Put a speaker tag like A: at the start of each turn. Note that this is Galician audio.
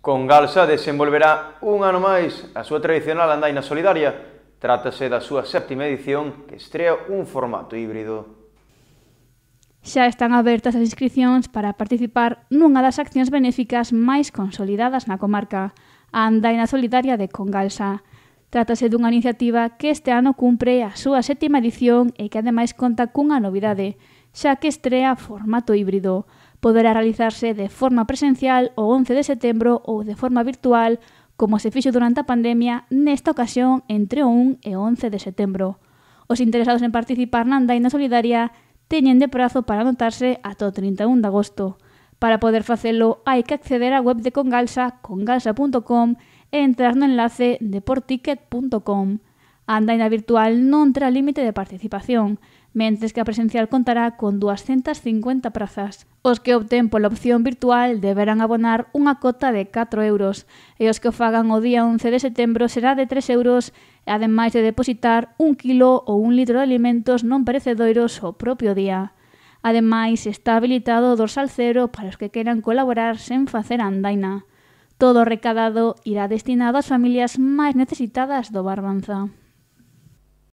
A: Con Galsa desenvolverá un ano máis a súa tradicional andaina solidaria. Trátase da súa séptima edición que estrea un formato híbrido.
B: Xa están abertas as inscripcións para participar nunha das accións benéficas máis consolidadas na comarca, a Andaina Solidaria de Congalsa. Trátase dunha iniciativa que este ano cumpre a súa séptima edición e que ademais conta cunha novidade, xa que estrea formato híbrido, poderá realizarse de forma presencial o 11 de setembro ou de forma virtual, como se fixo durante a pandemia, nesta ocasión entre o 1 e 11 de setembro. Os interesados en participar na andaina solidaria teñen de prazo para anotarse ata o 31 de agosto. Para poder facelo hai que acceder á web de Congalsa, congalsa.com, e entrar no enlace deporticket.com. A andaina virtual non terá límite de participación, mentres que a presencial contará con 250 prazas. Os que obtén pola opción virtual deberán abonar unha cota de 4 euros e os que o fagan o día 11 de setembro será de 3 euros ademais de depositar un kilo ou un litro de alimentos non perecedoiros o propio día. Ademais, está habilitado o dorsal cero para os que queran colaborar sen facer andaina. Todo recadado irá destinado ás familias máis necesitadas do Barbanza.